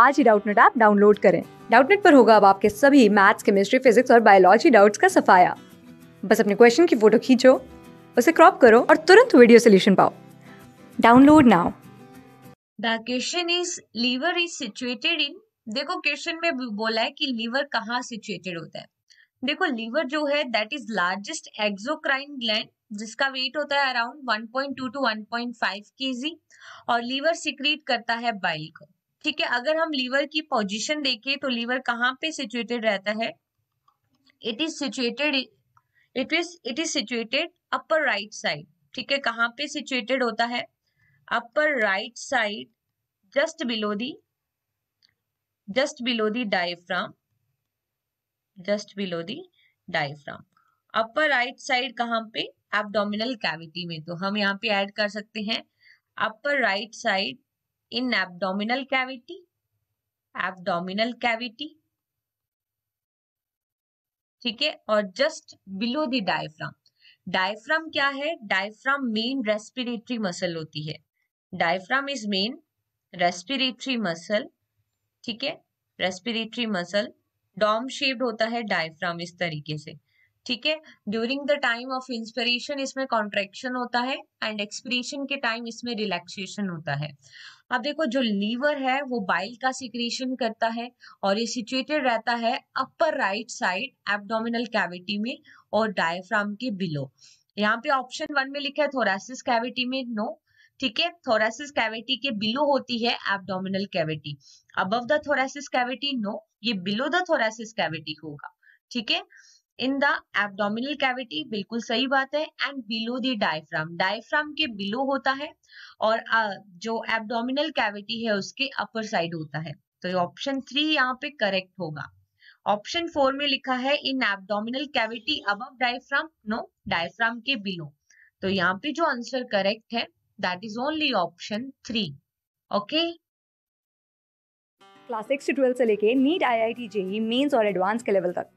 आज ही Doubtnut app download करें डाउटनेट पर होगा अब आपके सभी मैथ्स केमिस्ट्री फिजिक्स और बायोलॉजी डाउट्स का सफाया बस अपने क्वेश्चन की फोटो खींचो उसे क्रॉप करो और तुरंत वीडियो सोल्यूशन पाओ download now the question is liver is situated in देखो क्वेश्चन में बोला है कि लीवर कहाँ सिचुएटेड होता है देखो लीवर जो है that is largest exocrine gland जिसका वेट होता है अराउंड 1.2 टू 1.5 केजी और लीवर सिक्रीट करता है बाइल को ठीक है अगर हम लीवर की पोजीशन देखें तो लीवर कहाँ पे सिचुएटेड रहता है it is situated it is it is situated upper right side ठीक है कहाँ पे सिचुएटेड होता है upper right side just below the just below the diaphragm just below the diaphragm upper right side कहाँ पे एबडोमिनल कैविटी में तो हम यहाँ पे ऐड कर सकते हैं upper right side in abdominal cavity abdominal cavity ठीक है और just below the diaphragm diaphragm क्या है डायफ्राम मेन रेस्पिरेटरी मसल होती है diaphragm is main respiratory muscle ठीक है रेस्पिरेटरी मसल डॉम शेप्ड होता है डायफ्राम इस तरीके से ठीक है during the time of inspiration इसमें कॉन्ट्रेक्शन होता है एंड एक्सप्रेशन के टाइम इसमें रिलैक्सेशन होता है अब देखो जो लीवर है वो बाइल का सिक्रेशन करता है और ये सिचुएटेड रहता है upper right side abdominal cavity में और डायफ्राम के बिलो यहाँ पे ऑप्शन वन में लिखा है थोरासिस कैविटी में नो ठीक है थोरासिस कैविटी के बिलो होती है abdominal cavity above the thoracic cavity no ये बिलो द थोरासिस कैविटी होगा ठीक है इन द एबडोमिनल कैविटी बिल्कुल सही बात है and below the diaphragm diaphragm के बिलो होता है और जो एबडोमिनल कैविटी है उसके अपर साइड होता है तो ऑप्शन थ्री यहाँ पे करेक्ट होगा ऑप्शन फोर में लिखा है इन एबडोमिनल कैविटी अब डायफ्राम नो डायफ्राम के बिलो तो यहाँ पे जो आंसर करेक्ट है that is only option three okay class six से लेके NEET I I T JEE mains और एडवांस के लेवल तक